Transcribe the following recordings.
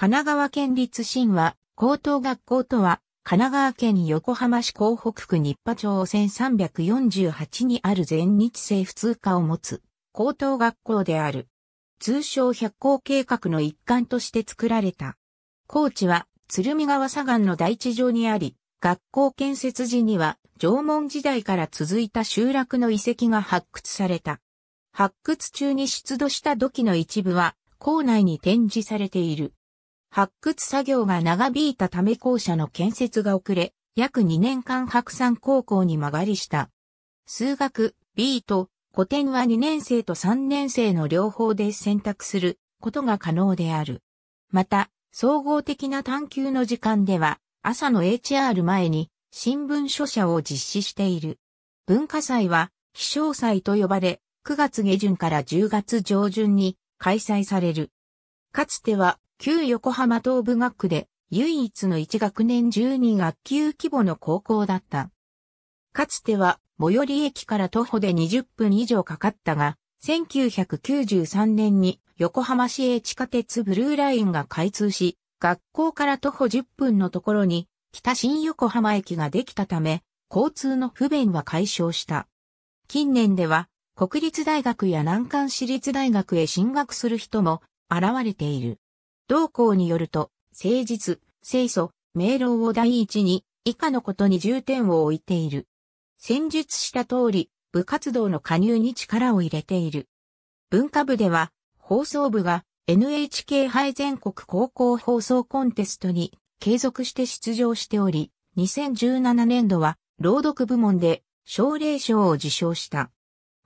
神奈川県立神話高等学校とは、神奈川県横浜市港北区日波町1348にある全日制普通科を持つ高等学校である。通称百校計画の一環として作られた。高地は鶴見川左岸の大地上にあり、学校建設時には縄文時代から続いた集落の遺跡が発掘された。発掘中に出土した土器の一部は校内に展示されている。発掘作業が長引いたため校舎の建設が遅れ、約2年間白山高校に間借りした。数学 B と古典は2年生と3年生の両方で選択することが可能である。また、総合的な探求の時間では、朝の HR 前に新聞書写を実施している。文化祭は、気象祭と呼ばれ、9月下旬から10月上旬に開催される。かつては旧横浜東部学区で唯一の1学年12学級規模の高校だった。かつては最寄り駅から徒歩で20分以上かかったが、1993年に横浜市営地下鉄ブルーラインが開通し、学校から徒歩10分のところに北新横浜駅ができたため、交通の不便は解消した。近年では国立大学や南関市立大学へ進学する人も現れている。同校によると、誠実、清楚、明朗を第一に、以下のことに重点を置いている。先述した通り、部活動の加入に力を入れている。文化部では、放送部が NHK 杯全国高校放送コンテストに継続して出場しており、2017年度は朗読部門で奨励賞を受賞した。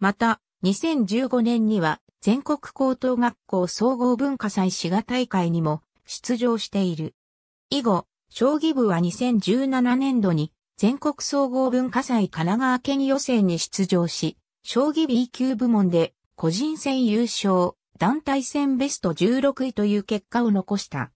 また、2015年には全国高等学校総合文化祭滋賀大会にも出場している。以後、将棋部は2017年度に全国総合文化祭神奈川県予選に出場し、将棋 B 級部門で個人戦優勝、団体戦ベスト16位という結果を残した。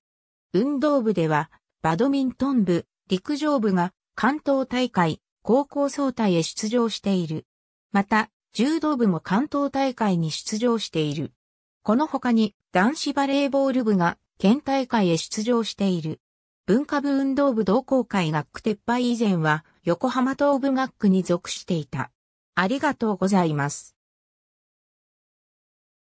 運動部では、バドミントン部、陸上部が関東大会、高校総体へ出場している。また、柔道部も関東大会に出場している。この他に男子バレーボール部が県大会へ出場している。文化部運動部同好会学区撤廃以前は横浜東部学区に属していた。ありがとうございます。